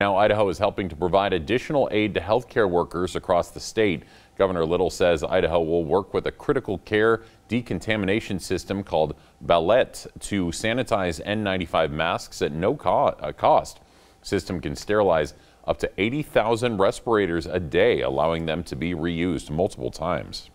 Now, Idaho is helping to provide additional aid to healthcare workers across the state. Governor Little says Idaho will work with a critical care decontamination system called Ballet to sanitize N95 masks at no uh, cost. System can sterilize up to 80,000 respirators a day, allowing them to be reused multiple times.